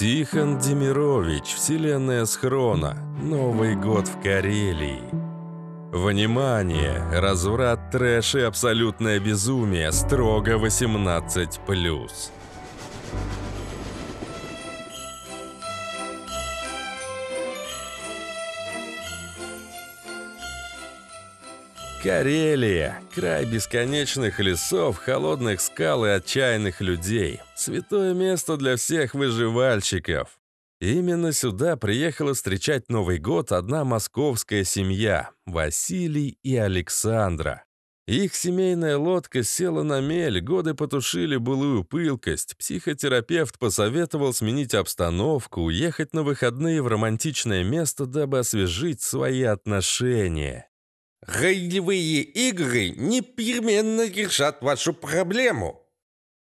Тихон Демирович, Вселенная Схрона, Новый год в Карелии. Внимание! Разврат, трэш и абсолютное безумие строго 18+. Карелия, край бесконечных лесов, холодных скал и отчаянных людей. Святое место для всех выживальщиков. Именно сюда приехала встречать Новый год одна московская семья – Василий и Александра. Их семейная лодка села на мель, годы потушили былую пылкость. Психотерапевт посоветовал сменить обстановку, уехать на выходные в романтичное место, дабы освежить свои отношения. Ролевые игры непременно решат вашу проблему.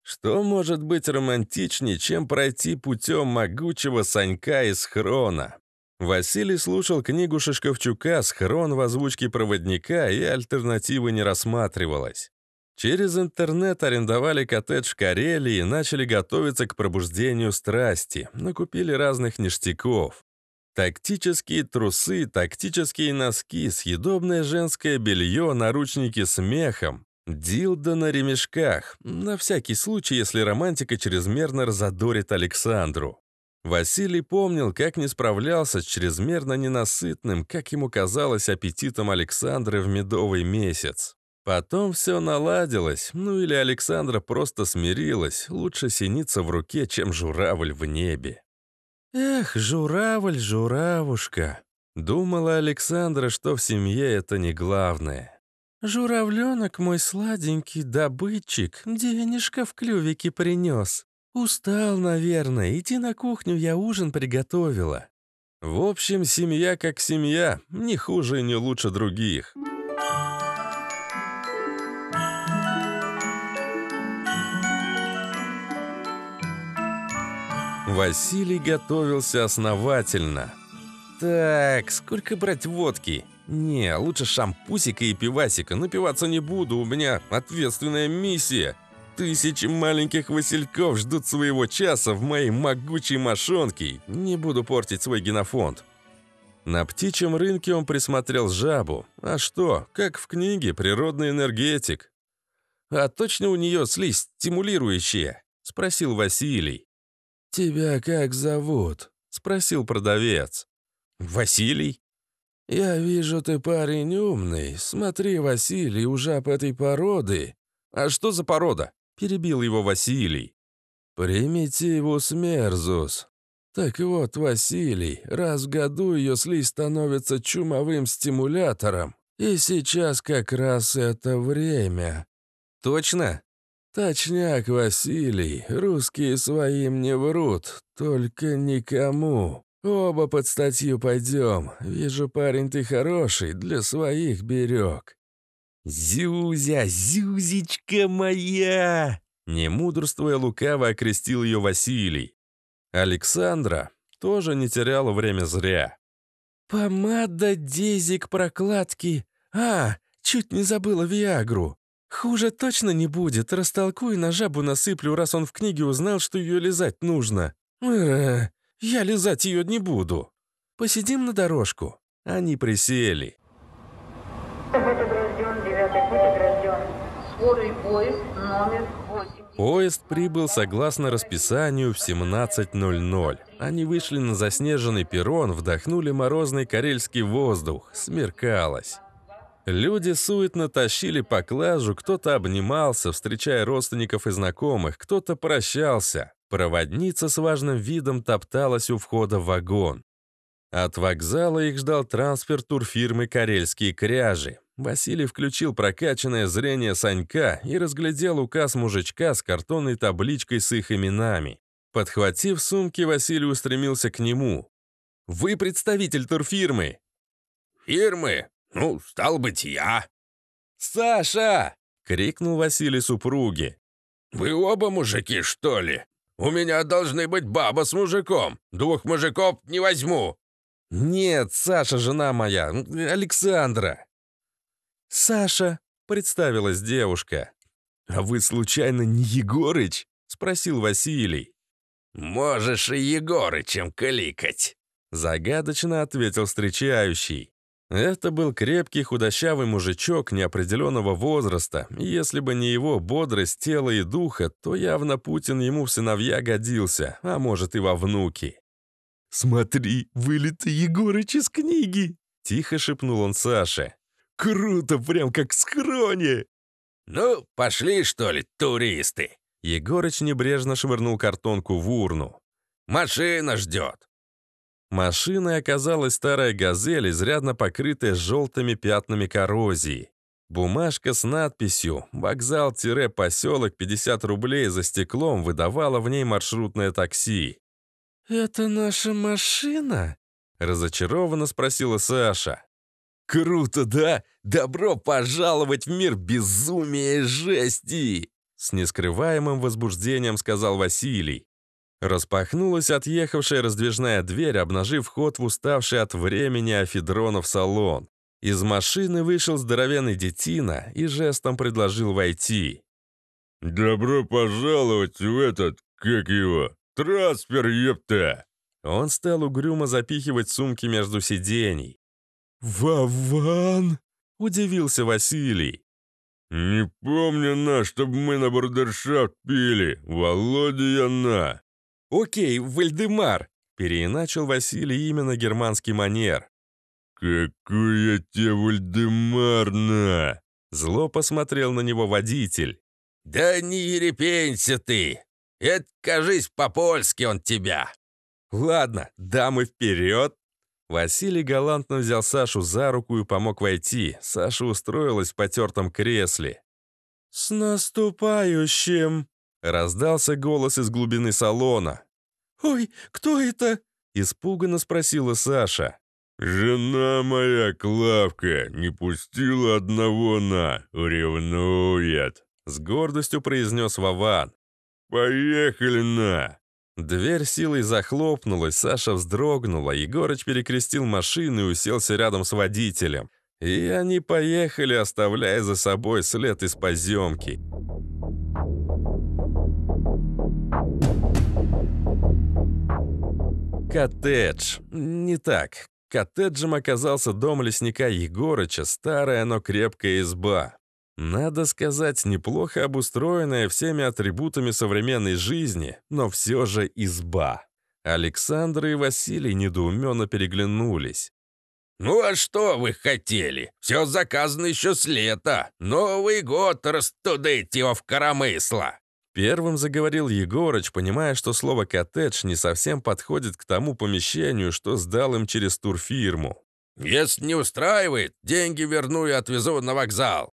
Что может быть романтичнее, чем пройти путем могучего Санька из Хрона? Василий слушал книгу Шишковчука «Схрон в озвучке проводника» и альтернативы не рассматривалось. Через интернет арендовали коттедж в Карелии и начали готовиться к пробуждению страсти, накупили разных ништяков. Тактические трусы, тактические носки, съедобное женское белье, наручники с мехом, дилдо на ремешках. На всякий случай, если романтика чрезмерно разодорит Александру. Василий помнил, как не справлялся с чрезмерно ненасытным, как ему казалось, аппетитом Александры в медовый месяц. Потом все наладилось, ну или Александра просто смирилась, лучше синица в руке, чем журавль в небе. «Эх, журавль, журавушка!» Думала Александра, что в семье это не главное. «Журавленок мой сладенький добытчик денежка в клювике принес. Устал, наверное, иди на кухню, я ужин приготовила». В общем, семья как семья, не хуже и не лучше других. Василий готовился основательно. Так, сколько брать водки? Не, лучше шампусика и пивасика. Напиваться не буду, у меня ответственная миссия. Тысячи маленьких васильков ждут своего часа в моей могучей мошонке. Не буду портить свой генофонд. На птичьем рынке он присмотрел жабу. А что, как в книге, природный энергетик. «А точно у нее слизь стимулирующая?» — спросил Василий. «Тебя как зовут?» — спросил продавец. «Василий?» «Я вижу, ты парень умный. Смотри, Василий, уже жаб этой породы...» «А что за порода?» — перебил его Василий. «Примитивус мерзус. Так вот, Василий, раз в году ее слизь становится чумовым стимулятором, и сейчас как раз это время». «Точно?» «Точняк, Василий, русские своим не врут, только никому. Оба под статью пойдем. Вижу, парень, ты хороший, для своих берег». «Зюзя, Зюзечка моя!» Не мудрствуя лукаво окрестил ее Василий. Александра тоже не теряла время зря. «Помада, дезик, прокладки. А, чуть не забыла Виагру. «Хуже точно не будет. Растолкую на жабу насыплю, раз он в книге узнал, что ее лизать нужно. Эээ, я лизать ее не буду. Посидим на дорожку». Они присели. Поезд прибыл согласно расписанию в 17.00. Они вышли на заснеженный перрон, вдохнули морозный карельский воздух. Смеркалось. Люди суетно тащили поклажу, кто-то обнимался, встречая родственников и знакомых, кто-то прощался. Проводница с важным видом топталась у входа в вагон. От вокзала их ждал трансфер турфирмы «Карельские кряжи». Василий включил прокачанное зрение Санька и разглядел указ мужичка с картонной табличкой с их именами. Подхватив сумки, Василий устремился к нему. «Вы представитель турфирмы!» «Фирмы?» Ну, стал быть, я». «Саша!» — крикнул Василий супруги. «Вы оба мужики, что ли? У меня должны быть баба с мужиком. Двух мужиков не возьму». «Нет, Саша, жена моя, Александра». «Саша», — представилась девушка. «А вы, случайно, не Егорыч?» — спросил Василий. «Можешь и Егорычем кликать», — загадочно ответил встречающий. Это был крепкий худощавый мужичок неопределенного возраста, если бы не его бодрость тела и духа, то явно Путин ему в сыновья годился, а может и во внуки. «Смотри, вылеты Егорыч из книги!» — тихо шепнул он Саше. «Круто, прям как с хрони!» «Ну, пошли, что ли, туристы!» Егорыч небрежно швырнул картонку в урну. «Машина ждет!» Машиной оказалась старая «Газель», изрядно покрытая желтыми пятнами коррозии. Бумажка с надписью «Вокзал-поселок 50 рублей за стеклом» выдавала в ней маршрутное такси. «Это наша машина?» — разочарованно спросила Саша. «Круто, да? Добро пожаловать в мир безумия и жести!» С нескрываемым возбуждением сказал Василий. Распахнулась отъехавшая раздвижная дверь, обнажив ход в уставший от времени афедронов салон. Из машины вышел здоровенный детина и жестом предложил войти. «Добро пожаловать в этот, как его, транспер, ёпта!» Он стал угрюмо запихивать сумки между сидений. «Вован?» — удивился Василий. «Не помню на, чтобы мы на бурдершафт пили. Володя на. «Окей, Вальдемар!» — переиначил Василий именно германский манер. «Какой я тебе Вальдемарна!» — зло посмотрел на него водитель. «Да не ерепенься ты! Это, кажись, по-польски он тебя!» «Ладно, дамы вперед!» Василий галантно взял Сашу за руку и помог войти. Саша устроилась в потертом кресле. «С наступающим!» Раздался голос из глубины салона. «Ой, кто это?» — испуганно спросила Саша. «Жена моя, Клавка, не пустила одного на, ревнует», — с гордостью произнес Вован. «Поехали на!» Дверь силой захлопнулась, Саша вздрогнула, Егорыч перекрестил машину и уселся рядом с водителем. И они поехали, оставляя за собой след из поземки. Коттедж. Не так. Коттеджем оказался дом лесника Егорыча, старая, но крепкая изба. Надо сказать, неплохо обустроенная всеми атрибутами современной жизни, но все же изба. Александр и Василий недоуменно переглянулись. «Ну а что вы хотели? Все заказано еще с лета. Новый год растудыть его в коромысло!» Первым заговорил Егорыч, понимая, что слово «коттедж» не совсем подходит к тому помещению, что сдал им через турфирму. «Если не устраивает, деньги верну и отвезу на вокзал».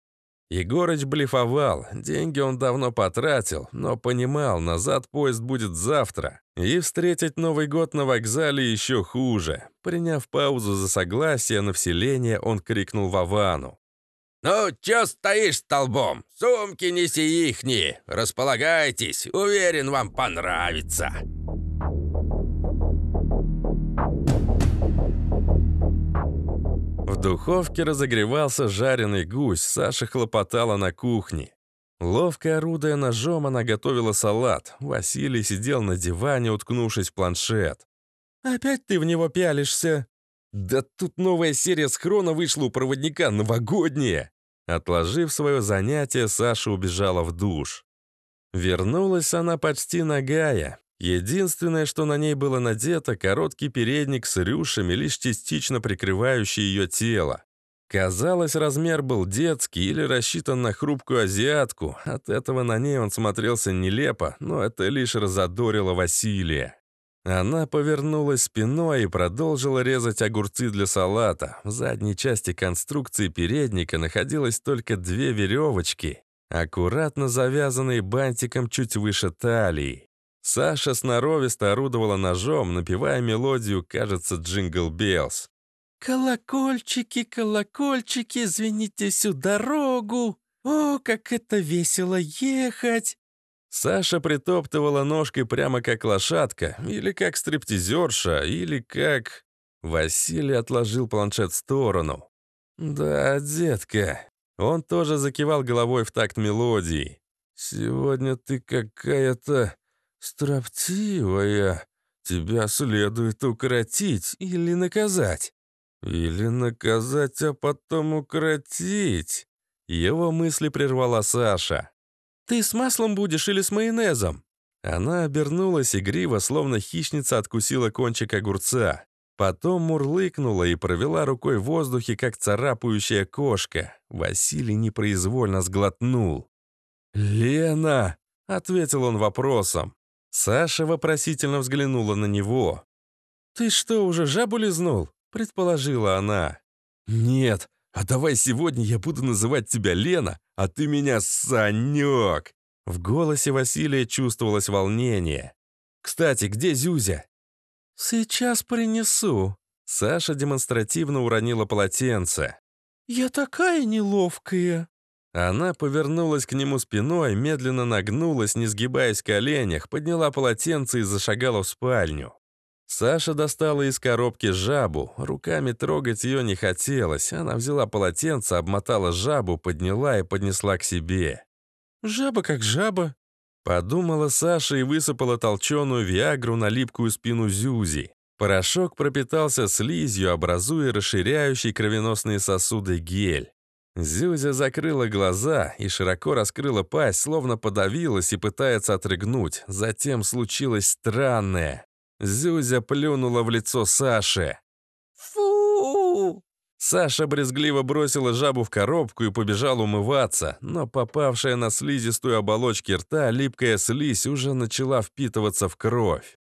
Егорыч блефовал, деньги он давно потратил, но понимал, назад поезд будет завтра. И встретить Новый год на вокзале еще хуже. Приняв паузу за согласие на вселение, он крикнул Вовану. «Ну, чё стоишь столбом? Сумки неси ихни! Располагайтесь, уверен, вам понравится!» В духовке разогревался жареный гусь, Саша хлопотала на кухне. Ловко орудая ножом, она готовила салат. Василий сидел на диване, уткнувшись в планшет. «Опять ты в него пялишься?» Да тут новая серия схрона вышла у проводника, новогодняя. Отложив свое занятие, Саша убежала в душ. Вернулась она почти нагая. Единственное, что на ней было надето, короткий передник с рюшами, лишь частично прикрывающий ее тело. Казалось, размер был детский или рассчитан на хрупкую азиатку. От этого на ней он смотрелся нелепо, но это лишь разодорило Василия. Она повернулась спиной и продолжила резать огурцы для салата. В задней части конструкции передника находилось только две веревочки, аккуратно завязанные бантиком чуть выше талии. Саша сноровисто орудовала ножом, напевая мелодию, кажется, «Джингл Беллс». «Колокольчики, колокольчики, звените всю дорогу! О, как это весело ехать! Саша притоптывала ножкой прямо как лошадка, или как стриптизерша, или как... Василий отложил планшет в сторону. «Да, детка». Он тоже закивал головой в такт мелодии. «Сегодня ты какая-то строптивая. Тебя следует укротить или наказать. Или наказать, а потом укротить». Его мысли прервала Саша. «Ты с маслом будешь или с майонезом?» Она обернулась игриво, словно хищница откусила кончик огурца. Потом мурлыкнула и провела рукой в воздухе, как царапающая кошка. Василий непроизвольно сглотнул. «Лена!» — ответил он вопросом. Саша вопросительно взглянула на него. «Ты что, уже жабу лизнул?» — предположила она. «Нет, а давай сегодня я буду называть тебя Лена, а ты меня Санек!» В голосе Василия чувствовалось волнение. «Кстати, где Зюзя?» «Сейчас принесу». Саша демонстративно уронила полотенце. «Я такая неловкая». Она повернулась к нему спиной, медленно нагнулась, не сгибаясь в коленях, подняла полотенце и зашагала в спальню. Саша достала из коробки жабу. Руками трогать ее не хотелось. Она взяла полотенце, обмотала жабу, подняла и поднесла к себе. «Жаба как жаба», — подумала Саша и высыпала толченую виагру на липкую спину Зюзи. Порошок пропитался слизью, образуя расширяющий кровеносные сосуды гель. Зюзя закрыла глаза и широко раскрыла пасть, словно подавилась и пытается отрыгнуть. Затем случилось странное. Зюзя плюнула в лицо Саше. «Фу!» Саша брезгливо бросила жабу в коробку и побежала умываться, но попавшая на слизистую оболочку рта липкая слизь уже начала впитываться в кровь.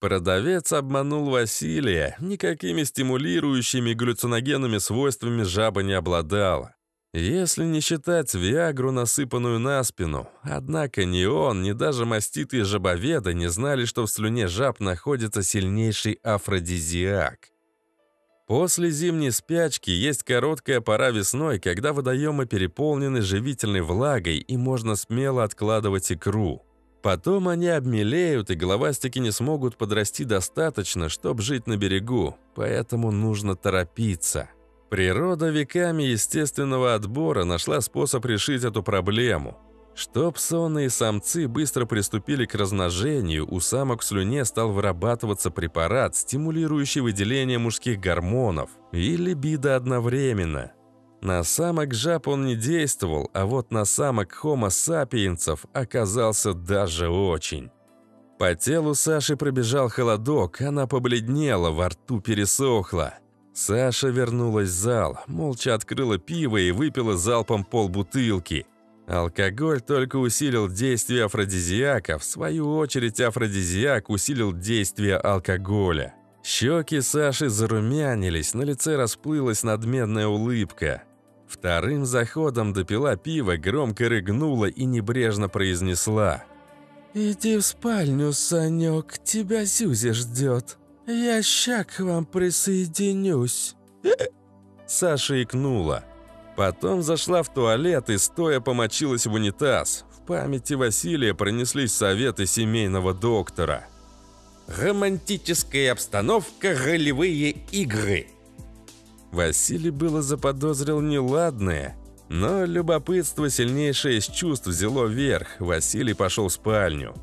Продавец обманул Василия, никакими стимулирующими глюциногенными свойствами жаба не обладала. Если не считать Виагру, насыпанную на спину. Однако ни он, ни даже маститые жабоведы не знали, что в слюне жаб находится сильнейший афродизиак. После зимней спячки есть короткая пора весной, когда водоемы переполнены живительной влагой и можно смело откладывать икру. Потом они обмелеют, и головастики не смогут подрасти достаточно, чтобы жить на берегу, поэтому нужно торопиться. Природа веками естественного отбора нашла способ решить эту проблему. Что сонные самцы быстро приступили к размножению, у самок в слюне стал вырабатываться препарат, стимулирующий выделение мужских гормонов и либидо одновременно. На самок жаб он не действовал, а вот на самок хомо сапиенсов оказался даже очень. По телу Саши пробежал холодок, она побледнела, во рту пересохла. Саша вернулась в зал, молча открыла пиво и выпила залпом полбутылки. Алкоголь только усилил действие афродизиака, в свою очередь афродизиак усилил действие алкоголя. Щеки Саши зарумянились, на лице расплылась надменная улыбка. Вторым заходом допила пиво, громко рыгнула и небрежно произнесла. «Иди в спальню, Санек, тебя Зюзя ждет». «Я ща к вам присоединюсь!» Саша икнула. Потом зашла в туалет и стоя помочилась в унитаз. В памяти Василия пронеслись советы семейного доктора. «Романтическая обстановка, ролевые игры!» Василий было заподозрил неладное, но любопытство, сильнейшее из чувств, взяло верх. Василий пошел в спальню.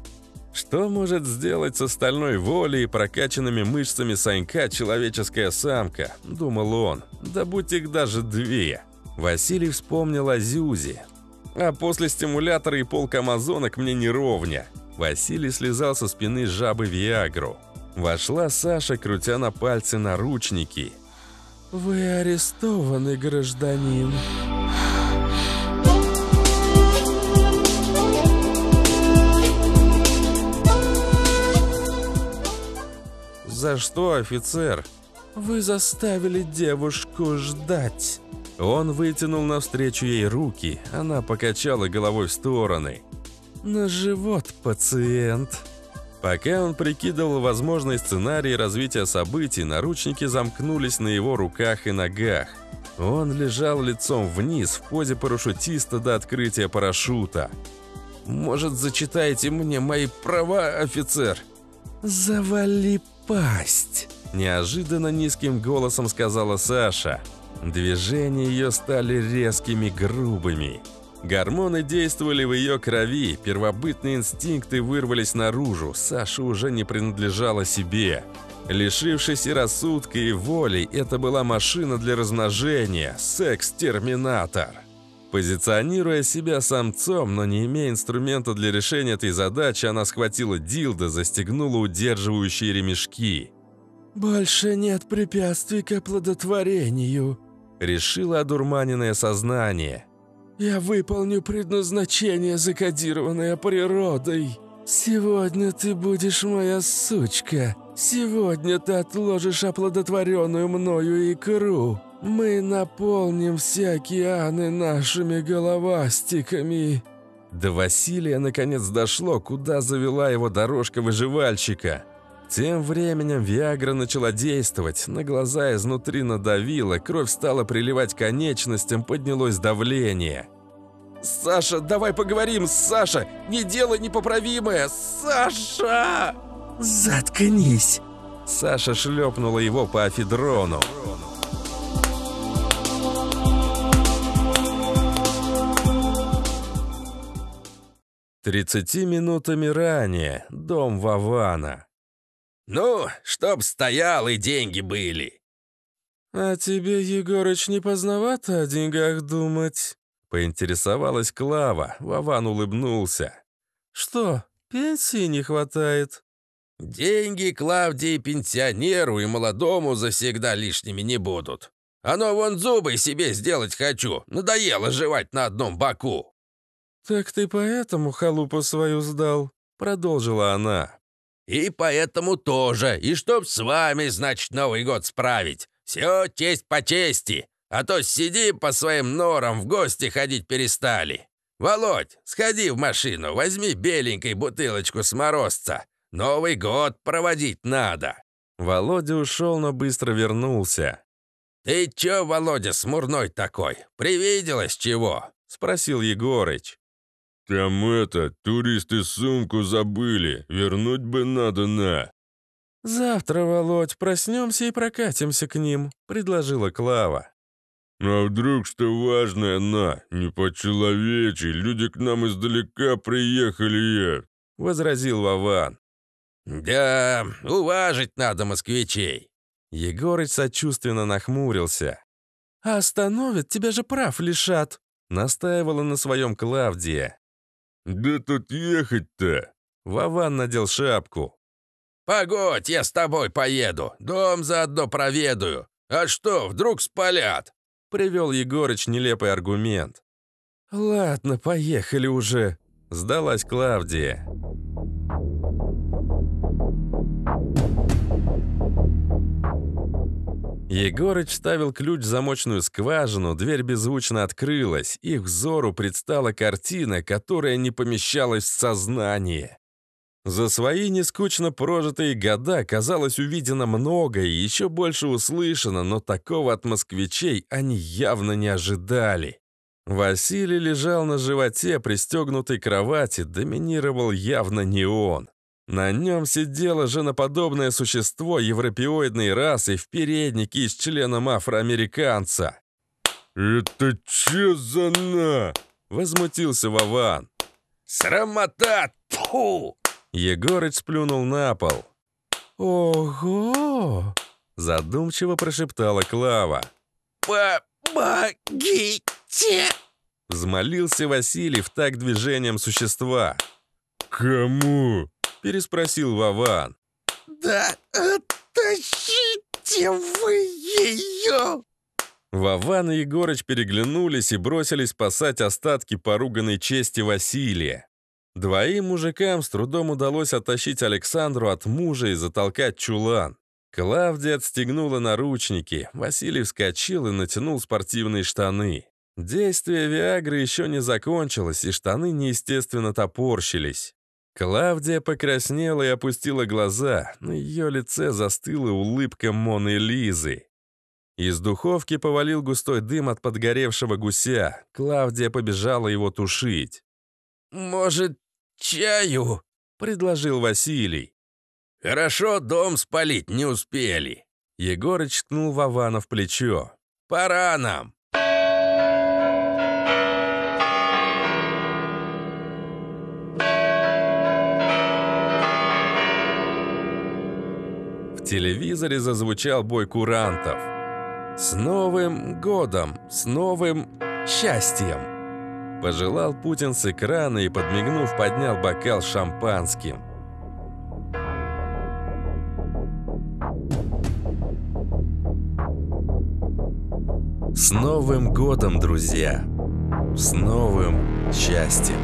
Что может сделать со стальной волей и прокачанными мышцами Санька человеческая самка? Думал он. Да будь их даже две. Василий вспомнил о Зюзе. А после стимулятора и полк амазонок мне не ровня. Василий слезал со спины жабы Виагру. Вошла Саша, крутя на пальцы наручники. «Вы арестованы, гражданин!» «За что, офицер?» «Вы заставили девушку ждать!» Он вытянул навстречу ей руки, она покачала головой в стороны. «На живот, пациент!» Пока он прикидывал возможный сценарий развития событий, наручники замкнулись на его руках и ногах. Он лежал лицом вниз в позе парашютиста до открытия парашюта. «Может, зачитаете мне мои права, офицер?» «Завали пасть!» – неожиданно низким голосом сказала Саша. Движения ее стали резкими, грубыми. Гормоны действовали в ее крови, первобытные инстинкты вырвались наружу, Саша уже не принадлежала себе. Лишившись и рассудка, и воли, это была машина для размножения, секс-терминатор. Позиционируя себя самцом, но не имея инструмента для решения этой задачи, она схватила дилда, застегнула удерживающие ремешки. «Больше нет препятствий к оплодотворению», — Решила одурманенное сознание. «Я выполню предназначение, закодированное природой. Сегодня ты будешь моя сучка. Сегодня ты отложишь оплодотворенную мною икру». Мы наполним все океаны нашими головастиками!» До Василия наконец дошло, куда завела его дорожка выживальщика. Тем временем Виагра начала действовать, на глаза изнутри надавила, кровь стала приливать конечностям, поднялось давление. «Саша, давай поговорим, Саша! Не дело непоправимое! Саша!» «Заткнись!» Саша шлепнула его по афедрону. Тридцати минутами ранее, дом Вавана. «Ну, чтоб стоял и деньги были!» «А тебе, Егорыч, не поздновато о деньгах думать?» Поинтересовалась Клава, Вован улыбнулся. «Что, пенсии не хватает?» «Деньги Клавдии пенсионеру и молодому завсегда лишними не будут. Оно вон зубы себе сделать хочу, надоело жевать на одном боку!» «Так ты поэтому халупу свою сдал?» — продолжила она. «И поэтому тоже, и чтоб с вами, значит, Новый год справить. Все честь по чести, а то сиди по своим норам, в гости ходить перестали. Володь, сходи в машину, возьми беленькой бутылочку с морозца. Новый год проводить надо». Володя ушел, но быстро вернулся. «Ты чё, Володя, смурной такой? Привиделось чего?» — спросил Егорыч. «Там это, туристы сумку забыли, вернуть бы надо на...» «Завтра, Володь, проснемся и прокатимся к ним», — предложила Клава. Ну, «А вдруг что важное, на, не по человечьи, люди к нам издалека приехали, я...» — возразил Вован. «Да, уважить надо москвичей!» Егорыч сочувственно нахмурился. А «Остановят, тебя же прав лишат!» — настаивала на своем Клавдия. «Да тут ехать-то!» Вован надел шапку. «Погодь, я с тобой поеду, дом заодно проведаю. А что, вдруг спалят?» Привел Егорыч нелепый аргумент. «Ладно, поехали уже», — сдалась Клавдия. Егорыч вставил ключ в замочную скважину, дверь беззвучно открылась, их взору предстала картина, которая не помещалась в сознание. За свои нескучно прожитые года, казалось, увидено многое и еще больше услышано, но такого от москвичей они явно не ожидали. Василий лежал на животе, пристегнутой кровати, доминировал явно не он. На нем сидело женоподобное существо европеоидной расы в переднике с членом афроамериканца. «Это че за на?» — возмутился Вован. «Срамота! Тьфу!» Егорыч сплюнул на пол. «Ого!» — задумчиво прошептала Клава. «Помогите!» — взмолился Василий в так движением существа. «Кому?» переспросил Вован. «Да оттащите вы ее!» Вован и Егорыч переглянулись и бросились спасать остатки поруганной чести Василия. Двоим мужикам с трудом удалось оттащить Александру от мужа и затолкать чулан. Клавдия отстегнула наручники, Василий вскочил и натянул спортивные штаны. Действие Виагры еще не закончилось, и штаны неестественно топорщились. Клавдия покраснела и опустила глаза. На ее лице застыла улыбка Моны Лизы. Из духовки повалил густой дым от подгоревшего гуся. Клавдия побежала его тушить. «Может, чаю?» — предложил Василий. «Хорошо, дом спалить не успели». Егорыч ткнул Вована в плечо. «Пора нам!» телевизоре зазвучал бой курантов. «С Новым годом! С новым счастьем!» Пожелал Путин с экрана и, подмигнув, поднял бокал шампанским. С Новым годом, друзья! С новым счастьем!